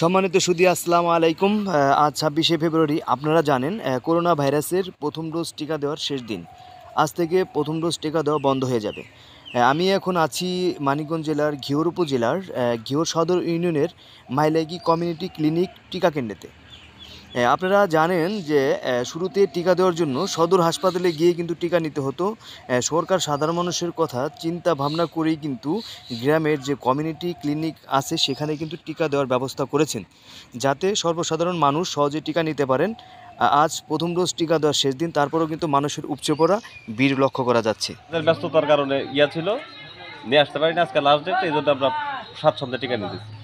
সম্মানিত সুদী আসসালাম আলাইকুম আজ ছাব্বিশে ফেব্রুয়ারি আপনারা জানেন করোনা ভাইরাসের প্রথম ডোজ টিকা দেওয়ার শেষ দিন আজ থেকে প্রথম ডোজ টিকা দেওয়া বন্ধ হয়ে যাবে আমি এখন আছি মানিকগঞ্জ জেলার ঘিওর উপজেলার ঘিওর সদর ইউনিয়নের মাইলাইকি কমিউনিটি ক্লিনিক টিকা কেন্দ্রেতে আপনারা জানেন যে শুরুতে টিকা দেওয়ার জন্য সদর হাসপাতালে গিয়ে কিন্তু টিকা নিতে হতো সরকার সাধারণ মানুষের কথা চিন্তা ভাবনা করেই কিন্তু গ্রামের যে কমিউনিটি ক্লিনিক আছে সেখানে কিন্তু টিকা দেওয়ার ব্যবস্থা করেছেন যাতে সর্বসাধারণ মানুষ সহজে টিকা নিতে পারেন আজ প্রথম ডোজ টিকা দেওয়ার শেষ দিন তারপরেও কিন্তু মানুষের উপচে পড়া বীর লক্ষ্য করা যাচ্ছে ব্যস্ততার কারণে ইয়া ছিল নিয়ে আসতে পারিনি আজকে লাস্ট ডেট এই জন্য আমরা স্বাচ্ছন্দ্যে টিকা নিতেছি